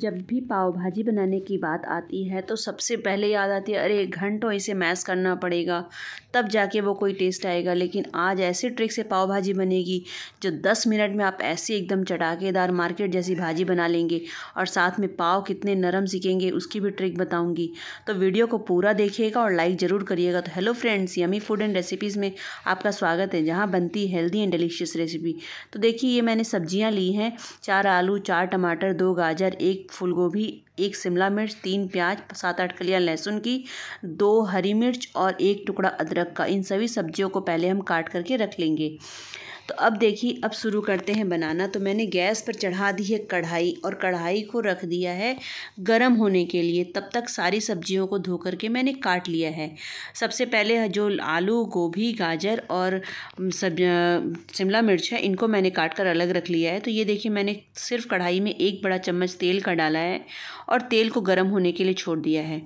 जब भी पाव भाजी बनाने की बात आती है तो सबसे पहले याद आती है अरे घंटों इसे मैश करना पड़ेगा तब जाके वो कोई टेस्ट आएगा लेकिन आज ऐसे ट्रिक से पाव भाजी बनेगी जो दस मिनट में आप ऐसी एकदम चटाकेदार मार्केट जैसी भाजी बना लेंगे और साथ में पाव कितने नरम सीखेंगे उसकी भी ट्रिक बताऊँगी तो वीडियो को पूरा देखिएगा और लाइक ज़रूर करिएगा तो hello friends yummy food and recipes में आपका स्वागत है जहाँ बनती हेल्दी एंड डिलीशियस रेसिपी तो देखिए ये मैंने सब्जियाँ ली हैं चार आलू चार टमाटर दो गाजर एक एक फूल गोभी एक शिमला मिर्च तीन प्याज सात आठ कलियां लहसुन की दो हरी मिर्च और एक टुकड़ा अदरक का इन सभी सब्जियों को पहले हम काट करके रख लेंगे तो अब देखिए अब शुरू करते हैं बनाना तो मैंने गैस पर चढ़ा दी है कढ़ाई और कढ़ाई को रख दिया है गर्म होने के लिए तब तक सारी सब्जियों को धो करके मैंने काट लिया है सबसे पहले जो आलू गोभी गाजर और सब शिमला मिर्च है इनको मैंने काट कर अलग रख लिया है तो ये देखिए मैंने सिर्फ कढ़ाई में एक बड़ा चम्मच तेल का डाला है और तेल को गर्म होने के लिए छोड़ दिया है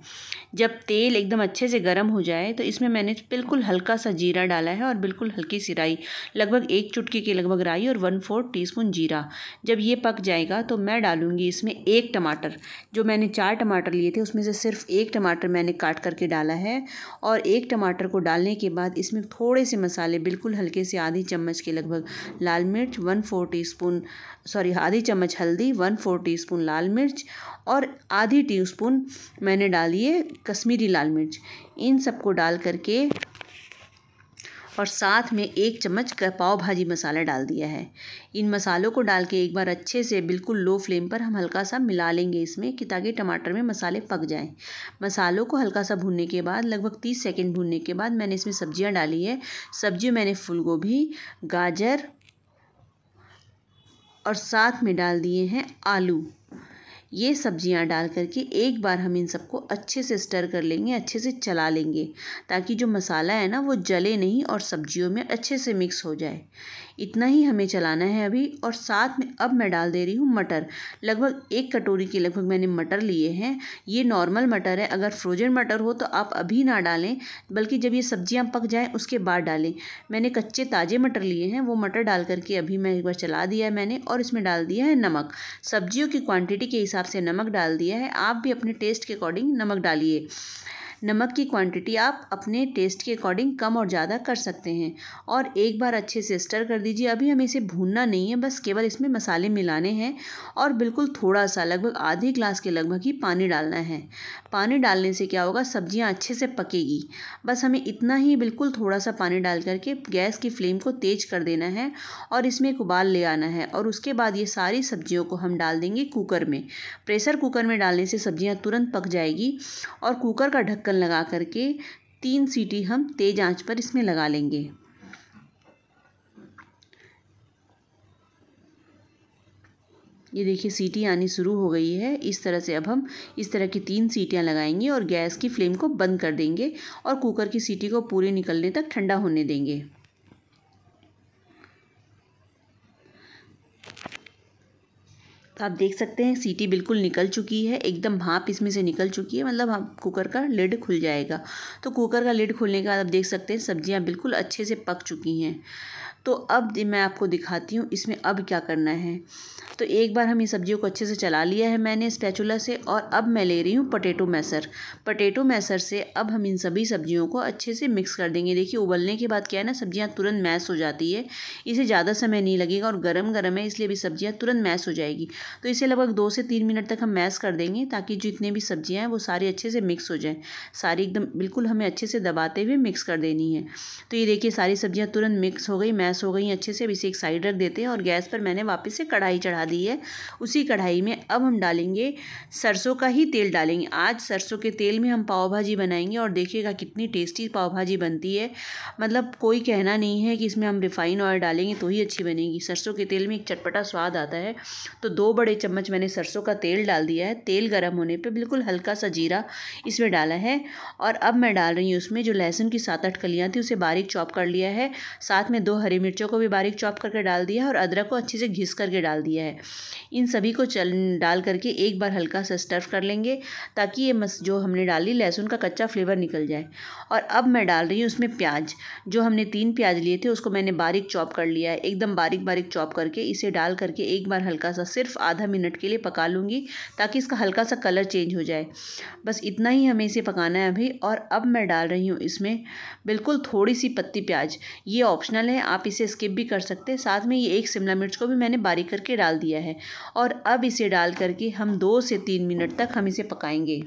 जब तेल एकदम अच्छे से गर्म हो जाए तो इसमें मैंने बिल्कुल हल्का सा जीरा डाला है और बिल्कुल हल्की सिराई लगभग एक एक चुटकी के लगभग राई और वन फोर्थ टीस्पून जीरा जब ये पक जाएगा तो मैं डालूँगी इसमें एक टमाटर जो मैंने चार टमाटर लिए थे उसमें से सिर्फ एक टमाटर मैंने काट करके डाला है और एक टमाटर को डालने के बाद इसमें थोड़े से मसाले बिल्कुल हल्के से आधी चम्मच के लगभग लाल मिर्च वन फोर टी सॉरी आधी चम्मच हल्दी वन फोर टी लाल मिर्च और आधी टी मैंने डाली है कश्मीरी लाल मिर्च इन सबको डाल करके और साथ में एक चम्मच का पाव भाजी मसाला डाल दिया है इन मसालों को डाल के एक बार अच्छे से बिल्कुल लो फ्लेम पर हम हल्का सा मिला लेंगे इसमें कि ताकि टमाटर में मसाले पक जाएं मसालों को हल्का सा भूनने के बाद लगभग तीस सेकेंड भूनने के बाद मैंने इसमें सब्जियाँ डाली है सब्जी मैंने फूलगोभी गाजर और साथ में डाल दिए हैं आलू ये सब्जियां डाल करके एक बार हम इन सबको अच्छे से स्टर कर लेंगे अच्छे से चला लेंगे ताकि जो मसाला है ना वो जले नहीं और सब्जियों में अच्छे से मिक्स हो जाए इतना ही हमें चलाना है अभी और साथ में अब मैं डाल दे रही हूँ मटर लगभग एक कटोरी के लगभग मैंने मटर लिए हैं ये नॉर्मल मटर है अगर फ्रोजन मटर हो तो आप अभी ना डालें बल्कि जब ये सब्जियाँ पक जाएँ उसके बाद डालें मैंने कच्चे ताज़े मटर लिए हैं वो मटर डाल करके अभी मैं एक बार चला दिया है मैंने और इसमें डाल दिया है नमक सब्जियों की क्वान्टिटी के हिसाब से नमक डाल दिया है आप भी अपने टेस्ट के अकॉर्डिंग नमक डालिए नमक की क्वांटिटी आप अपने टेस्ट के अकॉर्डिंग कम और ज़्यादा कर सकते हैं और एक बार अच्छे से स्टर कर दीजिए अभी हमें इसे भूनना नहीं है बस केवल इसमें मसाले मिलाने हैं और बिल्कुल थोड़ा सा लगभग आधे ग्लास के लगभग ही पानी डालना है पानी डालने से क्या होगा सब्जियां अच्छे से पकेगी बस हमें इतना ही बिल्कुल थोड़ा सा पानी डाल करके गैस की फ्लेम को तेज कर देना है और इसमें एक उबाल ले आना है और उसके बाद ये सारी सब्जियों को हम डाल देंगे कुकर में प्रेशर कुकर में डालने से सब्जियां तुरंत पक जाएगी और कुकर का ढक्कन लगा करके तीन सीटी हम तेज़ आँच पर इसमें लगा लेंगे ये देखिए सीटी आनी शुरू हो गई है इस तरह से अब हम इस तरह की तीन सीटियाँ लगाएंगे और गैस की फ्लेम को बंद कर देंगे और कुकर की सीटी को पूरे निकलने तक ठंडा होने देंगे तो आप देख सकते हैं सीटी बिल्कुल निकल चुकी है एकदम भाप इसमें से निकल चुकी है मतलब आप कुकर का लिड खुल जाएगा तो कुकर का लिड खुलने के बाद आप देख सकते हैं सब्जियां बिल्कुल अच्छे से पक चुकी हैं तो अब मैं आपको दिखाती हूँ इसमें अब क्या करना है तो एक बार हम ये सब्जियों को अच्छे से चला लिया है मैंने स्पैचुला से और अब मैं ले रही हूँ पटेटो मैसर पटेटो मैसर से अब हम इन सभी सब्जियों को अच्छे से मिक्स कर देंगे देखिए उबलने के बाद क्या है ना सब्जियाँ तुरंत मैस हो जाती है इसे ज़्यादा समय नहीं लगेगा और गर्म गर्म है इसलिए भी सब्जियाँ तुरंत मैस हो जाएगी तो इसे लगभग दो से तीन मिनट तक हम मैस कर देंगे ताकि जितने भी सब्जियाँ हैं वो सारी अच्छे से मिक्स हो जाएँ सारी एकदम बिल्कुल हमें अच्छे से दबाते हुए मिक्स कर देनी है तो ये देखिए सारी सब्जियाँ तुरंत मिक्स हो गई मैस गैस हो गई अच्छे से अब इसे एक साइड रख देते हैं और गैस पर मैंने वापस से कढ़ाई चढ़ा दी है उसी कढ़ाई में अब हम डालेंगे सरसों का ही तेल डालेंगे आज सरसों के तेल में हम पाव भाजी बनाएंगे और देखिएगा कितनी टेस्टी पाव भाजी बनती है मतलब कोई कहना नहीं है कि इसमें हम रिफ़ाइन ऑयल डालेंगे तो ही अच्छी बनेगी सरसों के तेल में एक चटपटा स्वाद आता है तो दो बड़े चम्मच मैंने सरसों का तेल डाल दिया है तेल गर्म होने पर बिल्कुल हल्का सा जीरा इसमें डाला है और अब मैं डाल रही हूँ उसमें जो लहसुन की सात आठ कलियाँ थी उसे बारीक चॉप कर लिया है साथ में दो हरी मिर्चों को भी बारीक चॉप करके डाल दिया है और अदरक को अच्छे से घिस करके डाल दिया है इन सभी को चल डाल करके एक बार हल्का सा स्टर्फ कर लेंगे ताकि ये मस जो हमने डाली लहसुन का कच्चा फ्लेवर निकल जाए और अब मैं डाल रही हूँ उसमें प्याज जो हमने तीन प्याज लिए थे उसको मैंने बारीक चॉप कर लिया है एकदम बारीक बारीक चॉप करके इसे डाल करके एक बार हल्का सा सिर्फ आधा मिनट के लिए पका लूँगी ताकि इसका हल्का सा कलर चेंज हो जाए बस इतना ही हमें इसे पकाना है अभी और अब मैं डाल रही हूँ इसमें बिल्कुल थोड़ी सी पत्ती प्याज ये ऑप्शनल है आप इसे स्किप भी कर सकते हैं साथ में ये एक शिमला मिर्च को भी मैंने बारीक करके डाल दिया है और अब इसे डाल करके हम दो से तीन मिनट तक हम इसे पकाएंगे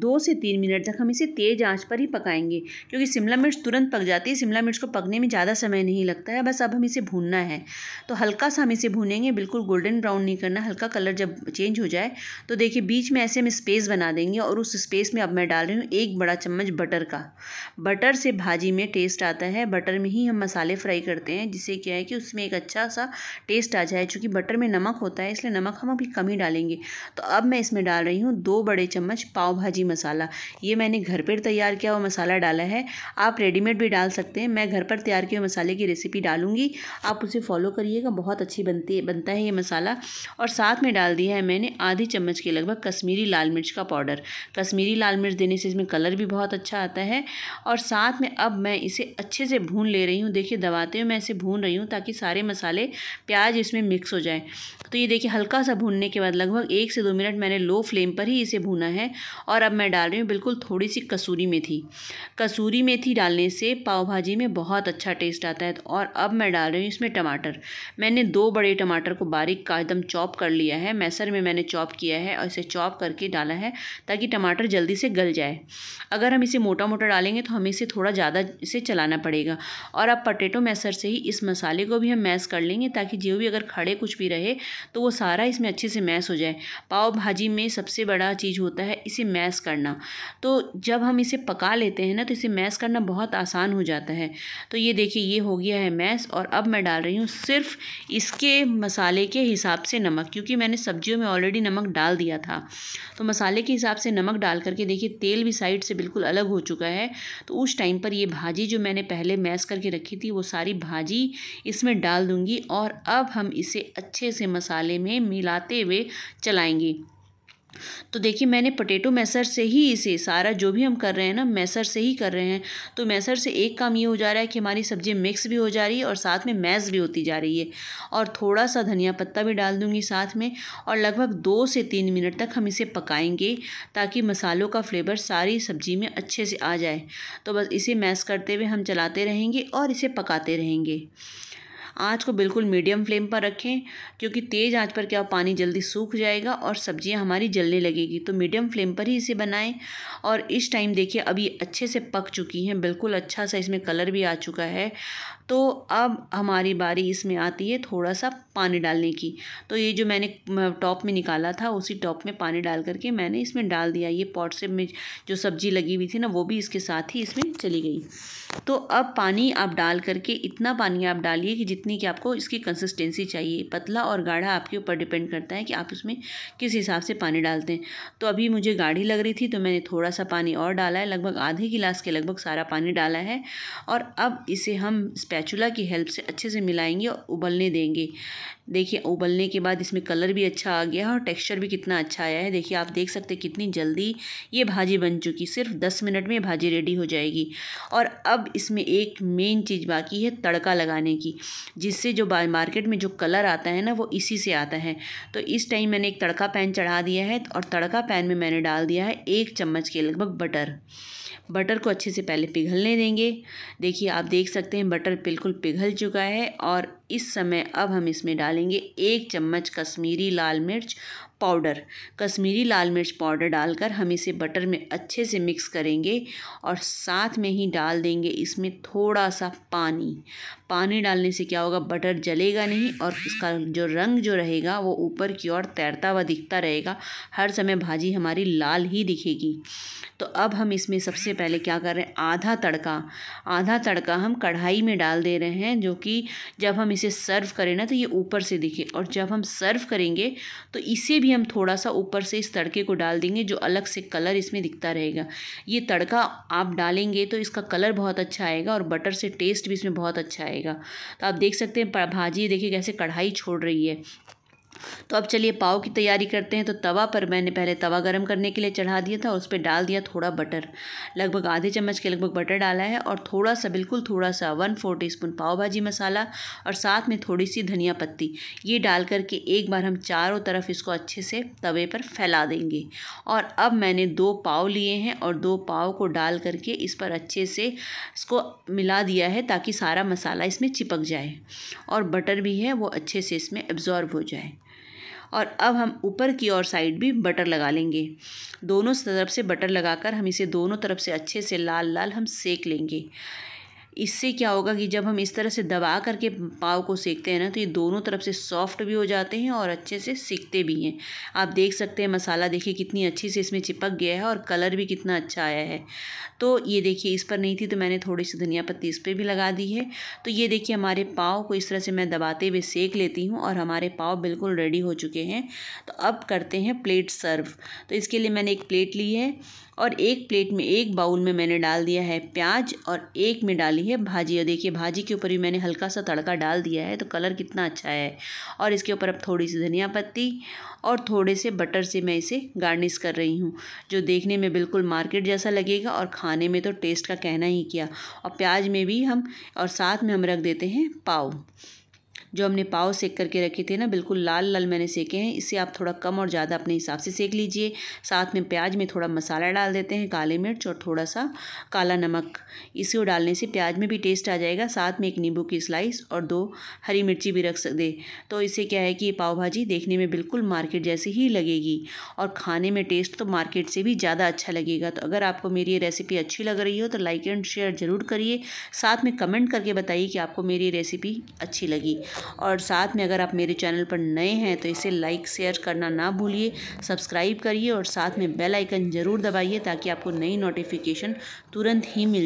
दो से तीन मिनट तक हम इसे तेज़ आंच पर ही पकाएंगे क्योंकि शिमला मिर्च तुरंत पक जाती है शिमला मिर्च को पकने में ज़्यादा समय नहीं लगता है बस अब हम इसे भूनना है तो हल्का सा हम इसे भूनेंगे बिल्कुल गोल्डन ब्राउन नहीं करना हल्का कलर जब चेंज हो जाए तो देखिए बीच में ऐसे हम स्पेस बना देंगे और उस स्पेस में अब मैं डाल रही हूँ एक बड़ा चम्मच बटर का बटर से भाजी में टेस्ट आता है बटर में ही हम मसाले फ्राई करते हैं जिससे क्या है कि उसमें एक अच्छा सा टेस्ट आ जाए चूँकि बटर में नमक होता है इसलिए नमक हम अभी कम ही डालेंगे तो अब मैं इसमें डाल रही हूँ दो बड़े चम्मच पाव भाजी सब्जी मसाला ये मैंने घर पर तैयार किया हुआ मसाला डाला है आप रेडीमेड भी डाल सकते हैं मैं घर पर तैयार किए मसाले की रेसिपी डालूंगी आप उसे फॉलो करिएगा बहुत अच्छी बनती बनता है ये मसाला और साथ में डाल दिया है मैंने आधी चम्मच के लगभग कश्मीरी लाल मिर्च का पाउडर कश्मीरी लाल मिर्च देने से इसमें कलर भी बहुत अच्छा आता है और साथ में अब मैं इसे अच्छे से भून ले रही हूँ देखिए दबाते हुए मैं इसे भून रही हूँ ताकि सारे मसाले प्याज इसमें मिक्स हो जाए तो ये देखिए हल्का सा भूनने के बाद लगभग एक से दो मिनट मैंने लो फ्लेम पर ही इसे भूना है और अब अब मैं डाल रही हूँ बिल्कुल थोड़ी सी कसूरी मेथी कसूरी मेथी डालने से पाव भाजी में बहुत अच्छा टेस्ट आता है और अब मैं डाल रही हूँ इसमें टमाटर मैंने दो बड़े टमाटर को बारीक का एकदम चॉप कर लिया है मैसर में मैंने चॉप किया है और इसे चॉप करके डाला है ताकि टमाटर जल्दी से गल जाए अगर हम इसे मोटा मोटा डालेंगे तो हमें इसे थोड़ा ज़्यादा इसे चलाना पड़ेगा और अब पटेटो मैसर से ही इस मसाले को भी हम मैस कर लेंगे ताकि जो भी अगर खड़े कुछ भी रहे तो वो सारा इसमें अच्छे से मैस हो जाए पाव भाजी में सबसे बड़ा चीज़ होता है इसे मैस करना तो जब हम इसे पका लेते हैं ना तो इसे मैस करना बहुत आसान हो जाता है तो ये देखिए ये हो गया है मैस और अब मैं डाल रही हूँ सिर्फ इसके मसाले के हिसाब से नमक क्योंकि मैंने सब्जियों में ऑलरेडी नमक डाल दिया था तो मसाले के हिसाब से नमक डाल करके देखिए तेल भी साइड से बिल्कुल अलग हो चुका है तो उस टाइम पर ये भाजी जो मैंने पहले मैस करके रखी थी वो सारी भाजी इसमें डाल दूँगी और अब हम इसे अच्छे से मसाले में मिलाते हुए चलाएँगे तो देखिए मैंने पोटैटो मैसर से ही इसे सारा जो भी हम कर रहे हैं ना मैसर से ही कर रहे हैं तो मैसर से एक काम ये हो जा रहा है कि हमारी सब्ज़ी मिक्स भी हो जा रही है और साथ में मैस भी होती जा रही है और थोड़ा सा धनिया पत्ता भी डाल दूंगी साथ में और लगभग दो से तीन मिनट तक हम इसे पकाएंगे ताकि मसालों का फ्लेवर सारी सब्ज़ी में अच्छे से आ जाए तो बस इसे मैस करते हुए हम चलाते रहेंगे और इसे पकाते रहेंगे आँच को बिल्कुल मीडियम फ्लेम पर रखें क्योंकि तेज़ आँच पर क्या पानी जल्दी सूख जाएगा और सब्जियाँ हमारी जलने लगेगी तो मीडियम फ्लेम पर ही इसे बनाएं और इस टाइम देखिए अभी अच्छे से पक चुकी हैं बिल्कुल अच्छा सा इसमें कलर भी आ चुका है तो अब हमारी बारी इसमें आती है थोड़ा सा पानी डालने की तो ये जो मैंने टॉप में निकाला था उसी टॉप में पानी डाल करके मैंने इसमें डाल दिया ये पॉट से में जो सब्जी लगी हुई थी ना वो भी इसके साथ ही इसमें चली गई तो अब पानी आप डाल करके इतना पानी आप डालिए कि जितनी कि आपको इसकी कंसिस्टेंसी चाहिए पतला और गाढ़ा आपके ऊपर डिपेंड करता है कि आप उसमें किस हिसाब से पानी डालते हैं तो अभी मुझे गाढ़ी लग रही थी तो मैंने थोड़ा सा पानी और डाला है लगभग आधे गिलास के लगभग सारा पानी डाला है और अब इसे हम स्पैचुला की हेल्प से अच्छे से मिलाएंगे और उबलने देंगे देखिए उबलने के बाद इसमें कलर भी अच्छा आ गया है और टेक्सचर भी कितना अच्छा आया है देखिए आप देख सकते हैं कितनी जल्दी ये भाजी बन चुकी सिर्फ दस मिनट में भाजी रेडी हो जाएगी और अब इसमें एक मेन चीज़ बाकी है तड़का लगाने की जिससे जो मार्केट में जो कलर आता है ना वो इसी से आता है तो इस टाइम मैंने एक तड़का पैन चढ़ा दिया है और तड़का पैन में मैंने डाल दिया है एक चम्मच के लगभग बटर बटर को अच्छे से पहले पिघलने देंगे देखिए आप देख सकते हैं बटर बिल्कुल पिघल चुका है और इस समय अब हम इसमें डालेंगे एक चम्मच कश्मीरी लाल मिर्च पाउडर कश्मीरी लाल मिर्च पाउडर डालकर हम इसे बटर में अच्छे से मिक्स करेंगे और साथ में ही डाल देंगे इसमें थोड़ा सा पानी पानी डालने से क्या होगा बटर जलेगा नहीं और इसका जो रंग जो रहेगा वो ऊपर की ओर तैरता हुआ दिखता रहेगा हर समय भाजी हमारी लाल ही दिखेगी तो अब हम इसमें सबसे पहले क्या कर रहे हैं आधा तड़का आधा तड़का हम कढ़ाई में डाल दे रहे हैं जो कि जब हम इसे सर्व करें ना तो ये ऊपर से दिखे और जब हम सर्व करेंगे तो इसे भी भी हम थोड़ा सा ऊपर से इस तड़के को डाल देंगे जो अलग से कलर इसमें दिखता रहेगा ये तड़का आप डालेंगे तो इसका कलर बहुत अच्छा आएगा और बटर से टेस्ट भी इसमें बहुत अच्छा आएगा तो आप देख सकते हैं भाजी देखिए कैसे कढ़ाई छोड़ रही है तो अब चलिए पाव की तैयारी करते हैं तो तवा पर मैंने पहले तवा गरम करने के लिए चढ़ा दिया था और उस पर डाल दिया थोड़ा बटर लगभग आधे चम्मच के लगभग बटर डाला है और थोड़ा सा बिल्कुल थोड़ा सा one four teaspoon pav bhaji masala और साथ में थोड़ी सी धनिया पत्ती ये डाल करके एक बार हम चारों तरफ इसको अच्छे से तवे पर फैला देंगे और अब मैंने दो पाव लिए हैं और दो पाव को डाल करके इस पर अच्छे से इसको मिला दिया है ताकि सारा मसाला इसमें चिपक जाए और बटर भी है वो अच्छे से इसमें एब्जॉर्ब हो जाए और अब हम ऊपर की और साइड भी बटर लगा लेंगे दोनों तरफ से बटर लगाकर हम इसे दोनों तरफ से अच्छे से लाल लाल हम सेक लेंगे इससे क्या होगा कि जब हम इस तरह से दबा करके पाव को सेकते हैं ना तो ये दोनों तरफ से सॉफ्ट भी हो जाते हैं और अच्छे से सेकते भी हैं आप देख सकते हैं मसाला देखिए कितनी अच्छी से इसमें चिपक गया है और कलर भी कितना अच्छा आया है तो ये देखिए इस पर नहीं थी तो मैंने थोड़ी सी धनिया पत्ती इस पर भी लगा दी है तो ये देखिए हमारे पाव को इस तरह से मैं दबाते हुए सेक लेती हूँ और हमारे पाव बिल्कुल रेडी हो चुके हैं तो अब करते हैं प्लेट सर्व तो इसके लिए मैंने एक प्लेट ली है और एक प्लेट में एक बाउल में मैंने डाल दिया है प्याज और एक में डाली है भाजी और देखिए भाजी के ऊपर भी मैंने हल्का सा तड़का डाल दिया है तो कलर कितना अच्छा है और इसके ऊपर अब थोड़ी सी धनिया पत्ती और थोड़े से बटर से मैं इसे गार्निश कर रही हूँ जो देखने में बिल्कुल मार्केट जैसा लगेगा और खाने में तो टेस्ट का कहना ही किया और प्याज में भी हम और साथ में हम रख देते हैं पाव जो हमने पाव सेक करके रखे थे ना बिल्कुल लाल लाल मैंने सेके हैं इसे आप थोड़ा कम और ज़्यादा अपने हिसाब से सेक लीजिए साथ में प्याज में थोड़ा मसाला डाल देते हैं काले मिर्च और थोड़ा सा काला नमक इसे डालने से प्याज में भी टेस्ट आ जाएगा साथ में एक नींबू की स्लाइस और दो हरी मिर्ची भी रख सक दे तो इससे क्या है कि ये पाव भाजी देखने में बिल्कुल मार्केट जैसे ही लगेगी और खाने में टेस्ट तो मार्केट से भी ज़्यादा अच्छा लगेगा तो अगर आपको मेरी ये रेसिपी अच्छी लग रही हो तो लाइक एंड शेयर ज़रूर करिए साथ में कमेंट करके बताइए कि आपको मेरी रेसिपी अच्छी लगी और साथ में अगर आप मेरे चैनल पर नए हैं तो इसे लाइक शेयर करना ना भूलिए सब्सक्राइब करिए और साथ में बेल आइकन ज़रूर दबाइए ताकि आपको नई नोटिफिकेशन तुरंत ही मिल